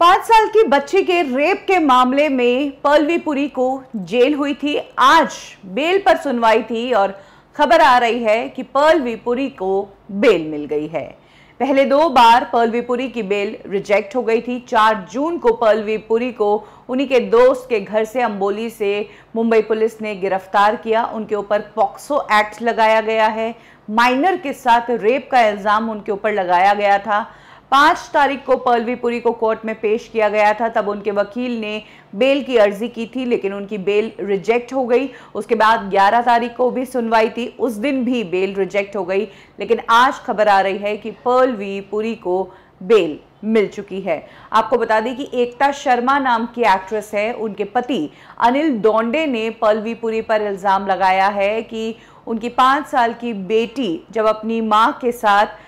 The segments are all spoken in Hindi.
पांच साल की बच्ची के रेप के मामले में पलवीपुरी को जेल हुई थी आज बेल पर सुनवाई थी और खबर आ रही है कि पलवीपुरी को बेल मिल गई है पहले दो बार पलवीपुरी की बेल रिजेक्ट हो गई थी चार जून को पलवीपुरी को उन्हीं के दोस्त के घर से अम्बोली से मुंबई पुलिस ने गिरफ्तार किया उनके ऊपर पॉक्सो एक्ट लगाया गया है माइनर के साथ रेप का इल्ज़ाम उनके ऊपर लगाया गया था पाँच तारीख को पलवीपुरी को कोर्ट में पेश किया गया था तब उनके वकील ने बेल की अर्जी की थी लेकिन उनकी बेल रिजेक्ट हो गई उसके बाद 11 तारीख को भी सुनवाई थी उस दिन भी बेल रिजेक्ट हो गई लेकिन आज खबर आ रही है कि पलवीपुरी को बेल मिल चुकी है आपको बता दें कि एकता शर्मा नाम की एक्ट्रेस है उनके पति अनिल दोंडे ने पलवीपुरी पर इल्ज़ाम लगाया है कि उनकी पाँच साल की बेटी जब अपनी माँ के साथ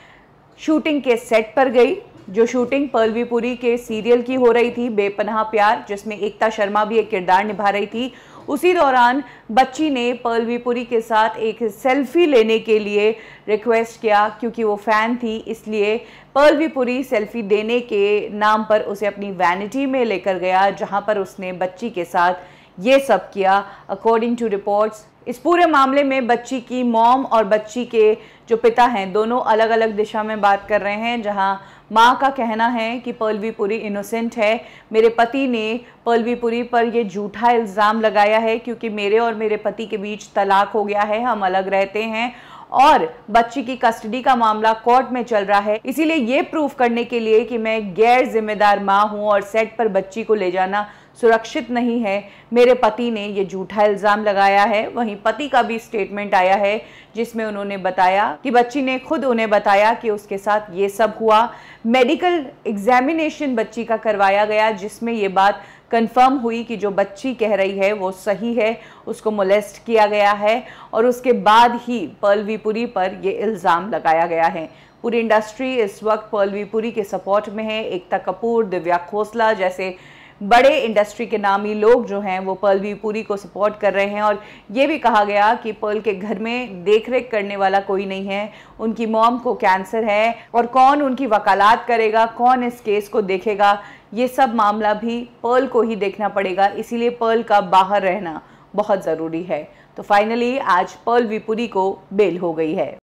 शूटिंग के सेट पर गई जो शूटिंग पर्लवीपुरी के सीरियल की हो रही थी बेपनाह प्यार जिसमें एकता शर्मा भी एक किरदार निभा रही थी उसी दौरान बच्ची ने पर्लवीपुरी के साथ एक सेल्फी लेने के लिए रिक्वेस्ट किया क्योंकि वो फ़ैन थी इसलिए पर्लवीपुरी सेल्फी देने के नाम पर उसे अपनी वैनिटी में लेकर गया जहां पर उसने बच्ची के साथ ये सब किया अकॉर्डिंग टू रिपोर्ट्स इस पूरे मामले में बच्ची की मॉम और बच्ची के जो पिता हैं दोनों अलग अलग दिशा में बात कर रहे हैं जहां माँ का कहना है कि पलवी पुरी इनोसेंट है मेरे पति ने पलवी पुरी पर यह झूठा इल्ज़ाम लगाया है क्योंकि मेरे और मेरे पति के बीच तलाक हो गया है हम अलग रहते हैं और बच्ची की कस्टडी का मामला कोर्ट में चल रहा है इसीलिए ये प्रूफ करने के लिए कि मैं गैर जिम्मेदार माँ हूँ और सेट पर बच्ची को ले जाना सुरक्षित नहीं है मेरे पति ने ये झूठा इल्ज़ाम लगाया है वहीं पति का भी स्टेटमेंट आया है जिसमें उन्होंने बताया कि बच्ची ने खुद उन्हें बताया कि उसके साथ ये सब हुआ मेडिकल एग्जामिनेशन बच्ची का करवाया गया जिसमें ये बात कंफर्म हुई कि जो बच्ची कह रही है वो सही है उसको मोलेस्ट किया गया है और उसके बाद ही पर्लवीपुरी पर ये इल्ज़ाम लगाया गया है पूरी इंडस्ट्री इस वक्त पर्लवीपुरी के सपोर्ट में है एकता कपूर दिव्या खोसला जैसे बड़े इंडस्ट्री के नामी लोग जो हैं वो पर्ल वी पूरी को सपोर्ट कर रहे हैं और ये भी कहा गया कि पर्ल के घर में देख रेख करने वाला कोई नहीं है उनकी मॉम को कैंसर है और कौन उनकी वकालत करेगा कौन इस केस को देखेगा ये सब मामला भी पर्ल को ही देखना पड़ेगा इसीलिए पर्ल का बाहर रहना बहुत ज़रूरी है तो फाइनली आज पर्ल विपुरी को बेल हो गई है